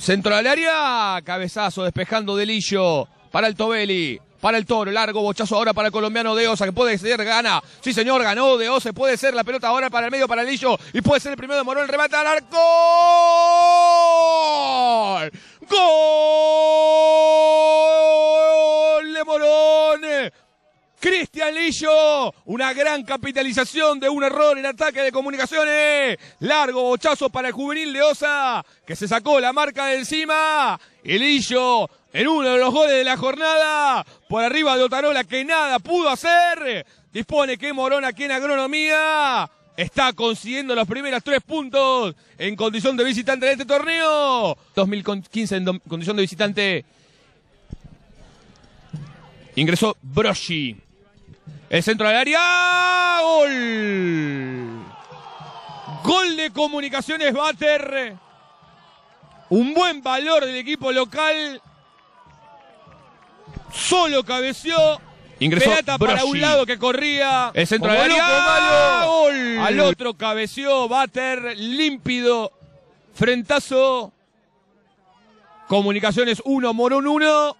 Centro del área, cabezazo despejando de Lillo para el Tobelli. Para el toro, largo bochazo ahora para el colombiano de Osa, que puede ser, gana. Sí, señor, ganó de Osa, puede ser la pelota ahora para el medio, para Lillo, y puede ser el primero de Morón, remata al arco. ¡Gol! Cristian Lillo, una gran capitalización de un error en ataque de comunicaciones. Largo bochazo para el juvenil de Osa, que se sacó la marca de encima. Y Lillo, en uno de los goles de la jornada, por arriba de Otarola, que nada pudo hacer. Dispone que Morón aquí en agronomía está consiguiendo los primeros tres puntos en condición de visitante de este torneo. 2015 en condición de visitante. Ingresó Broshi. El centro del área. Gol. Gol de Comunicaciones Bater. Un buen valor del equipo local. Solo cabeció. Ingresó para un lado que corría. El centro del área. Gol. Al otro cabeció Bater. Límpido. Frentazo. Comunicaciones 1, Morón 1.